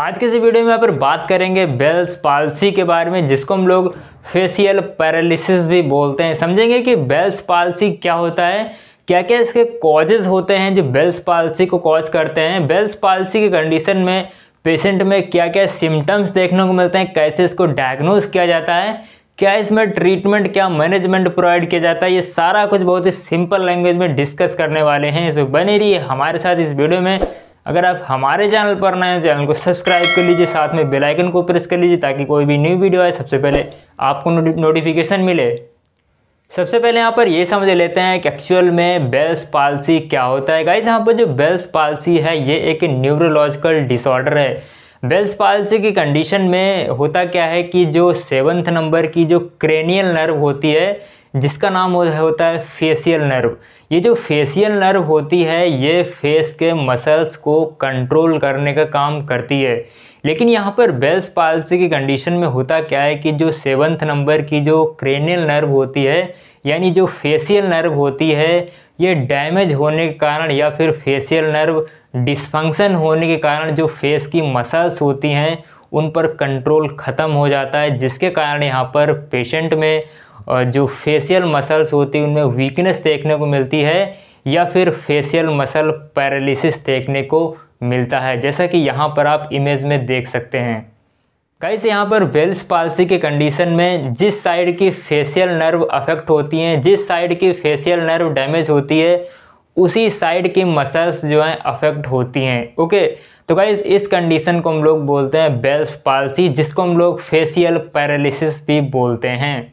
आज के इस वीडियो में यहाँ पर बात करेंगे बेल्स पालसी के बारे में जिसको हम लोग फेशियल पैरालिसिस भी बोलते हैं समझेंगे कि बेल्स पालसी क्या होता है क्या क्या इसके कॉजेज़ होते हैं जो बेल्स पालसी को कॉज करते हैं बेल्स पालसी की कंडीशन में पेशेंट में क्या क्या सिम्टम्स देखने को मिलते हैं कैसे इसको डायग्नोज किया जाता है क्या इसमें ट्रीटमेंट क्या मैनेजमेंट प्रोवाइड किया जाता है ये सारा कुछ बहुत ही सिंपल लैंग्वेज में डिस्कस करने वाले हैं इसमें बने है हमारे साथ इस वीडियो में अगर आप हमारे चैनल पर नए हैं चैनल को सब्सक्राइब कर लीजिए साथ में बेल आइकन को प्रेस कर लीजिए ताकि कोई भी न्यू वीडियो आए सबसे पहले आपको नोटिफिकेशन मिले सबसे पहले यहाँ पर ये समझ लेते हैं कि एक्चुअल में बेल्स पॉलिसी क्या होता है गाइज यहाँ पर जो बेल्स पॉलिसी है ये एक न्यूरोलॉजिकल डिसऑर्डर है बेल्स पालसी की कंडीशन में होता क्या है कि जो सेवन्थ नंबर की जो क्रेनियल नर्व होती है जिसका नाम होता है फेसियल नर्व ये जो फेसियल नर्व होती है ये फेस के मसल्स को कंट्रोल करने का काम करती है लेकिन यहाँ पर बेल्स पालसी की कंडीशन में होता क्या है कि जो सेवन्थ नंबर की जो क्रेनियल नर्व होती है यानी जो फेसियल नर्व होती है ये डैमेज होने के कारण या फिर फेसियल नर्व डिसफंक्शन होने के कारण जो फेस की मसल्स होती हैं उन पर कंट्रोल ख़त्म हो जाता है जिसके कारण यहाँ पर पेशेंट में और जो फेशियल मसल्स होती हैं उनमें वीकनेस देखने को मिलती है या फिर फेशियल मसल पैरालिसिस देखने को मिलता है जैसा कि यहाँ पर आप इमेज में देख सकते हैं कैसे यहाँ पर वेल्स पालसी के कंडीशन में जिस साइड की फेशियल नर्व अफेक्ट होती हैं जिस साइड की फेशियल नर्व डैमेज होती है उसी साइड की मसल्स जो हैं अफेक्ट होती हैं ओके तो गाइज इस कंडीशन को हम लोग बोलते हैं बेल्स पालसी जिसको हम लोग फेशियल पैरालिसिस भी बोलते हैं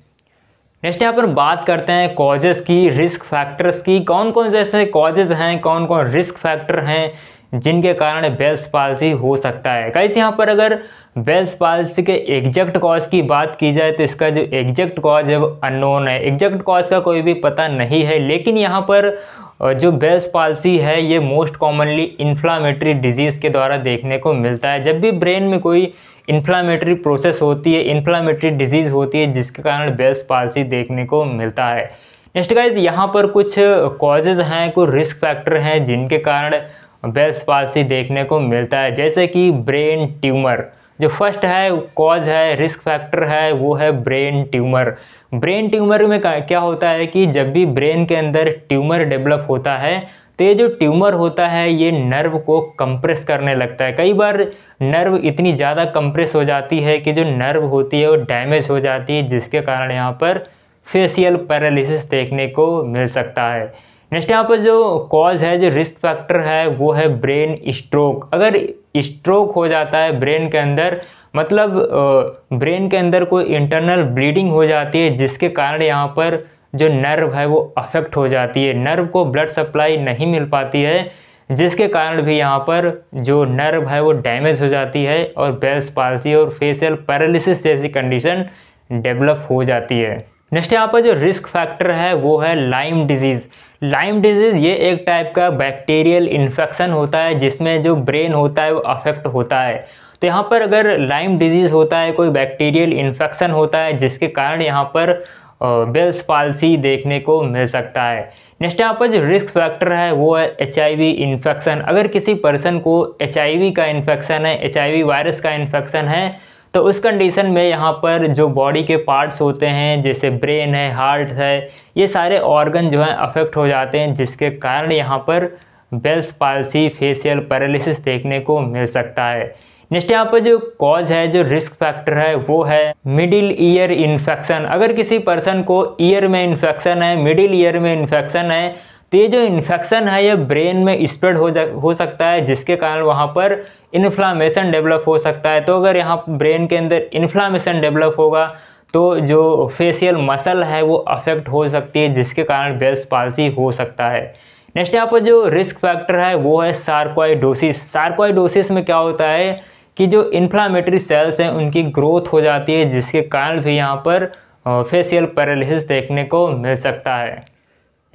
नेक्स्ट यहाँ पर बात करते हैं कॉजेज़ की रिस्क फैक्टर्स की कौन कौन से ऐसे कॉजेज़ हैं कौन कौन रिस्क फैक्टर हैं जिनके कारण बेल्स पालसी हो सकता है कैसे यहाँ पर अगर बेल्स पालसी के एग्जैक्ट कॉज की बात की जाए तो इसका जो एग्जैक्ट कॉज है वो अननोन है एग्जैक्ट कॉज का कोई भी पता नहीं है लेकिन यहाँ पर जो बेल्स पालसी है ये मोस्ट कॉमनली इन्फ्लामेटरी डिजीज़ के द्वारा देखने को मिलता है जब भी ब्रेन में कोई इन्फ्लामेटरी प्रोसेस होती है इन्फ्लामेटरी डिजीज़ होती है जिसके कारण बेल्स पालसी देखने को मिलता है नेक्स्ट गाइज यहाँ पर कुछ कॉजेज़ हैं कुछ रिस्क फैक्टर हैं जिनके कारण बेल्स पालसी देखने को मिलता है जैसे कि ब्रेन ट्यूमर जो फर्स्ट है कॉज है रिस्क फैक्टर है वो है ब्रेन ट्यूमर ब्रेन ट्यूमर में क्या होता है कि जब भी ब्रेन के अंदर ट्यूमर डेवलप होता है तो ये जो ट्यूमर होता है ये नर्व को कंप्रेस करने लगता है कई बार नर्व इतनी ज़्यादा कंप्रेस हो जाती है कि जो नर्व होती है वो डैमेज हो जाती है जिसके कारण यहाँ पर फेसियल पैरालिसिस देखने को मिल सकता है नेक्स्ट यहाँ पर जो कॉज है जो रिस्क फैक्टर है वो है ब्रेन स्ट्रोक अगर स्ट्रोक हो जाता है ब्रेन के अंदर मतलब ब्रेन के अंदर कोई इंटरनल ब्लीडिंग हो जाती है जिसके कारण यहाँ पर जो नर्व है वो अफेक्ट हो जाती है नर्व को ब्लड सप्लाई नहीं मिल पाती है जिसके कारण भी यहाँ पर जो नर्व है वो डैमेज हो जाती है और बेल्स पालसी और फेशियल पैरालिसिस जैसी कंडीशन डेवलप हो जाती है नेक्स्ट यहाँ पर जो रिस्क फैक्टर है वो है लाइम डिजीज़ लाइम डिजीज़ ये एक टाइप का बैक्टीरियल इन्फेक्शन होता है जिसमें जो ब्रेन होता है वो अफेक्ट होता है तो यहाँ पर अगर लाइम डिजीज़ होता है कोई बैक्टीरियल इन्फेक्शन होता है जिसके कारण यहाँ पर बेल्स पालसी देखने को मिल सकता है नेक्स्ट यहाँ पर जो रिस्क फैक्टर है वो है एच इन्फेक्शन अगर किसी पर्सन को एच का इन्फेक्शन है एच वायरस का इन्फेक्शन है तो उस कंडीशन में यहाँ पर जो बॉडी के पार्ट्स होते हैं जैसे ब्रेन है हार्ट है ये सारे ऑर्गन जो हैं अफेक्ट हो जाते हैं जिसके कारण यहाँ पर बेल्स पालसी फेशियल पैरालिसिस देखने को मिल सकता है नेक्स्ट यहाँ पर जो कॉज है जो रिस्क फैक्टर है वो है मिडिल ईयर इन्फेक्शन अगर किसी पर्सन को ईयर में इन्फेक्शन है मिडिल ईयर में इन्फेक्शन है तो ये जो इन्फेक्शन है ये ब्रेन में स्प्रेड हो जा हो सकता है जिसके कारण वहाँ पर इन्फ्लामेशन डेवलप हो सकता है तो अगर यहाँ ब्रेन के अंदर इन्फ्लामेशन डेवलप होगा तो जो फेशियल मसल है वो अफेक्ट हो सकती है जिसके कारण बेल्स पालसी हो सकता है नेक्स्ट यहाँ पर जो रिस्क फैक्टर है वो है सार्कोइडोसिस सार्कोइडोसिस में क्या होता है कि जो इन्फ्लामेटरी सेल्स हैं उनकी ग्रोथ हो जाती है जिसके कारण भी यहाँ पर फेशियल पैरालिसिस देखने को मिल सकता है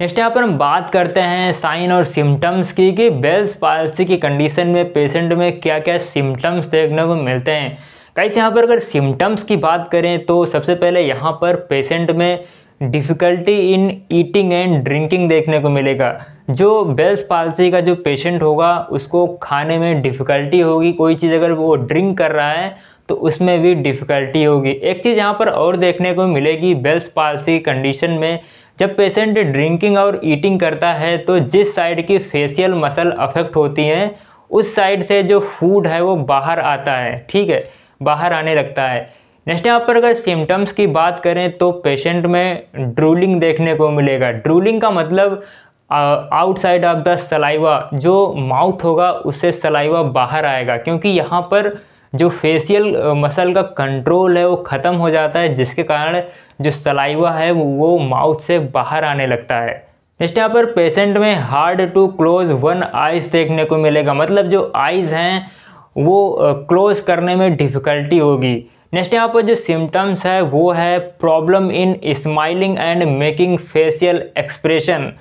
नेक्स्ट यहाँ पर हम बात करते हैं साइन और सिम्टम्स की कि बेल्स पालसी की कंडीशन में पेशेंट में क्या क्या सिम्टम्स देखने को मिलते हैं कैसे यहाँ पर अगर सिम्टम्स की बात करें तो सबसे पहले यहाँ पर पेशेंट में difficulty in eating and drinking देखने को मिलेगा जो बेल्स पालसी का जो पेशेंट होगा उसको खाने में डिफ़िकल्टी होगी कोई चीज़ अगर वो ड्रिंक कर रहा है तो उसमें भी डिफ़िकल्टी होगी एक चीज़ यहाँ पर और देखने को मिलेगी बेल्स पालसी कंडीशन में जब पेशेंट ड्रिंकिंग और ईटिंग करता है तो जिस साइड की फेशियल मसल अफेक्ट होती हैं उस साइड से जो फूड है वो बाहर आता है ठीक है बाहर आने लगता है नेक्स्ट यहाँ पर अगर सिम्टम्स की बात करें तो पेशेंट में ड्रूलिंग देखने को मिलेगा ड्रूलिंग का मतलब आउटसाइड ऑफ द सलाइवा जो माउथ होगा उससे सलाइवा बाहर आएगा क्योंकि यहाँ पर जो फेशियल मसल का कंट्रोल है वो ख़त्म हो जाता है जिसके कारण जो सलाइवा है वो माउथ से बाहर आने लगता है नेक्स्ट यहाँ पर पेशेंट में hard to close one eyes देखने को मिलेगा मतलब जो आइज़ हैं वो क्लोज करने में डिफ़िकल्टी होगी नेक्स्ट यहाँ पर जो सिम्टम्स है वो है problem in smiling and making facial expression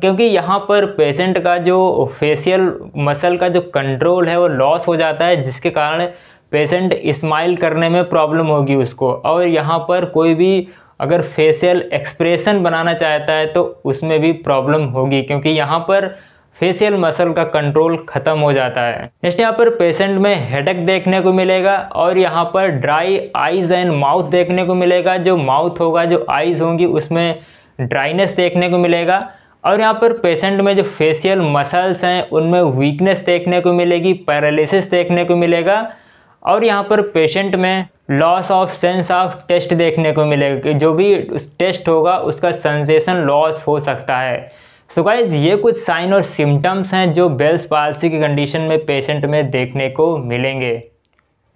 क्योंकि यहाँ पर पेशेंट का जो फेशियल मसल का जो कंट्रोल है वो लॉस हो जाता है जिसके कारण पेशेंट स्माइल करने में प्रॉब्लम होगी उसको और यहाँ पर कोई भी अगर फेशियल एक्सप्रेशन बनाना चाहता है तो उसमें भी प्रॉब्लम होगी क्योंकि यहाँ पर फेशियल मसल का कंट्रोल ख़त्म हो जाता है नेक्स्ट यहाँ पर पेशेंट में हेडक देखने को मिलेगा और यहाँ पर ड्राई आइज एंड माउथ देखने को मिलेगा जो माउथ होगा जो आइज़ होंगी उसमें ड्राइनेस देखने को मिलेगा और यहाँ पर पेशेंट में जो फेशियल मसल्स हैं उनमें वीकनेस देखने को मिलेगी पैरालिसिस देखने को मिलेगा और यहाँ पर पेशेंट में loss of sense of taste देखने को मिलेगा कि जो भी उस टेस्ट होगा उसका सेंसेशन लॉस हो सकता है सो so गाइज ये कुछ साइन और सिम्टम्स हैं जो बेल्स पालसी की कंडीशन में पेशेंट में देखने को मिलेंगे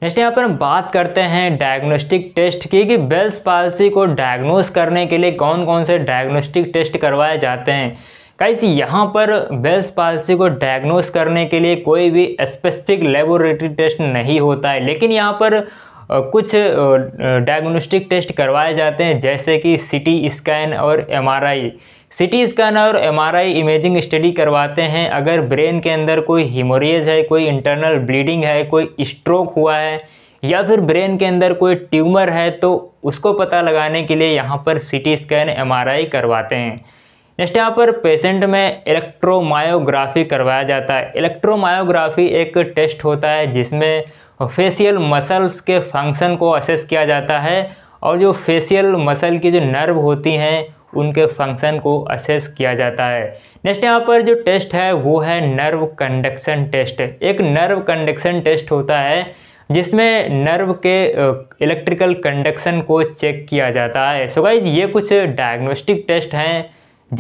नेक्स्ट यहाँ पर हम बात करते हैं डायग्नोस्टिक टेस्ट की कि बेल्स पालसी को डायग्नोस करने के लिए कौन कौन से डायग्नोस्टिक टेस्ट करवाए जाते हैं सी यहाँ पर बेल्स पालसी को डायग्नोस करने के लिए कोई भी स्पेसिफिक लेबोरेटरी टेस्ट नहीं होता है लेकिन यहाँ पर कुछ डायग्नोस्टिक टेस्ट करवाए जाते हैं जैसे कि सिटी स्कैन और एमआरआई सिटी स्कैन और एमआरआई इमेजिंग स्टडी करवाते हैं अगर ब्रेन के अंदर कोई हिमोरियज है कोई इंटरनल ब्लीडिंग है कोई स्ट्रोक हुआ है या फिर ब्रेन के अंदर कोई ट्यूमर है तो उसको पता लगाने के लिए यहाँ पर सिटी स्कैन एमआरआई करवाते हैं नेक्स्ट यहाँ पर पेशेंट में इलेक्ट्रोमायोग्राफी करवाया जाता है इलेक्ट्रोमायोग्राफी एक टेस्ट होता है जिसमें और फेशियल मसल्स के फंक्शन को असेस किया जाता है और जो फेशियल मसल की जो नर्व होती हैं उनके फंक्शन को असेस किया जाता है नेक्स्ट यहाँ पर जो टेस्ट है वो है नर्व कंडक्शन टेस्ट एक नर्व कंडक्शन टेस्ट होता है जिसमें नर्व के इलेक्ट्रिकल कंडक्शन को चेक किया जाता है सो so गाइज ये कुछ डायग्नोस्टिक टेस्ट हैं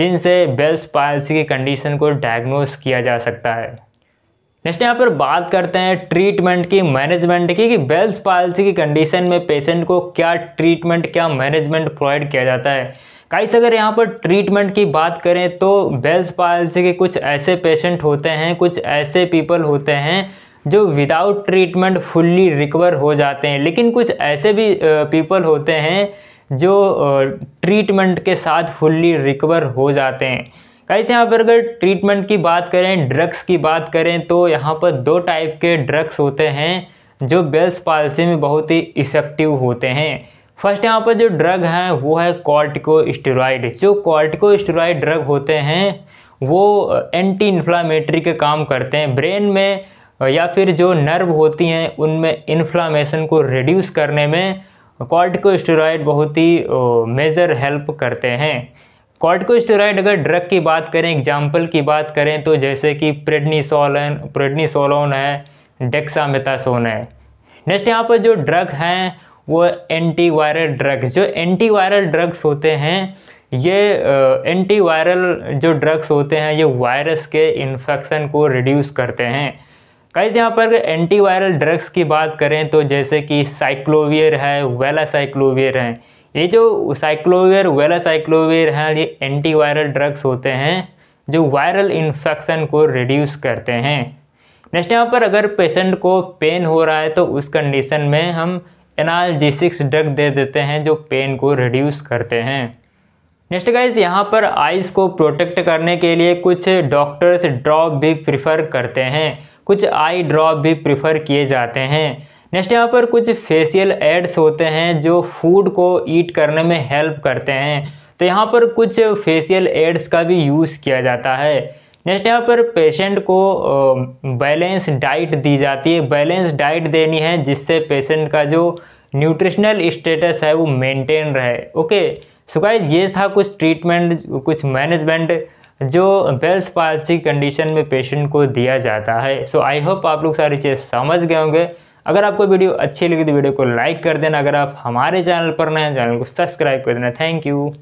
जिनसे बेल्स पाल्स की कंडीशन को डायग्नोस किया जा सकता है नेक्स्ट यहाँ पर बात करते हैं ट्रीटमेंट की मैनेजमेंट की कि बेल्स पालसी की कंडीशन में पेशेंट को क्या ट्रीटमेंट क्या मैनेजमेंट प्रोवाइड किया जाता है काइस अगर यहाँ पर ट्रीटमेंट की बात करें तो बेल्स पालसी के कुछ ऐसे पेशेंट होते हैं कुछ ऐसे पीपल होते हैं जो विदाउट ट्रीटमेंट फुल्ली रिकवर हो जाते हैं लेकिन कुछ ऐसे भी पीपल होते हैं जो ट्रीटमेंट के साथ फुल्ली रिकवर हो जाते हैं कैसे यहाँ पर अगर ट्रीटमेंट की बात करें ड्रग्स की बात करें तो यहाँ पर दो टाइप के ड्रग्स होते हैं जो बेल्स पालसी में बहुत ही इफेक्टिव होते हैं फर्स्ट यहाँ पर जो ड्रग हैं वो है कॉर्टिको स्टेरॉइड जो कॉर्टिको स्टेरॉइड ड्रग होते हैं वो एंटी इन्फ्लामेटरी के काम करते हैं ब्रेन में या फिर जो नर्व होती हैं उनमें इन्फ्लामेशन को रिड्यूस करने में कॉर्टिको स्टेरॉइड बहुत ही मेजर हेल्प करते हैं कॉर्टिकोस्टेरॉइड अगर ड्रग की बात करें एग्जाम्पल की बात करें तो जैसे कि प्रेडनीसोलन प्रेडनीसोलोन है डेक्सामेथासोन है नेक्स्ट यहाँ पर जो ड्रग हैं वो एंटीवायरल ड्रग्स जो एंटीवायरल ड्रग्स होते हैं ये एंटीवायरल जो ड्रग्स होते हैं ये वायरस के इन्फेक्शन को रिड्यूस करते हैं कैसे यहाँ पर एंटीवायरल ड्रग्स की बात करें तो जैसे कि साइक्लोवियर है वेला साइक्लोवियर हैं ये जो साइक्लोवेर वेला साइक्लोवेर है ये एंटी वायरल ड्रग्स होते हैं जो वायरल इन्फेक्शन को रिड्यूस करते हैं नेक्स्ट यहाँ पर अगर पेशेंट को पेन हो रहा है तो उस कंडीशन में हम एनाल्जिसिक्स ड्रग दे देते हैं जो पेन को रिड्यूस करते हैं नेक्स्ट गाइज यहाँ पर आइज़ को प्रोटेक्ट करने के लिए कुछ डॉक्टर्स ड्रॉप भी प्रिफर करते हैं कुछ आई ड्रॉप भी प्रिफर किए जाते हैं नेक्स्ट यहाँ पर कुछ फेशियल एड्स होते हैं जो फूड को ईट करने में हेल्प करते हैं तो यहाँ पर कुछ फेशियल एड्स का भी यूज़ किया जाता है नेक्स्ट यहाँ पर पेशेंट को बैलेंस डाइट दी जाती है बैलेंस डाइट देनी है जिससे पेशेंट का जो न्यूट्रिशनल स्टेटस है वो मेंटेन रहे ओके सो गाइस ये था कुछ ट्रीटमेंट कुछ मैनेजमेंट जो बेल्स पालसी कंडीशन में पेशेंट को दिया जाता है सो आई होप आप लोग सारी चीज़ समझ गए होंगे अगर आपको वीडियो अच्छी लगी तो वीडियो को लाइक कर देना अगर आप हमारे चैनल पर नए चैनल को सब्सक्राइब कर देना थैंक यू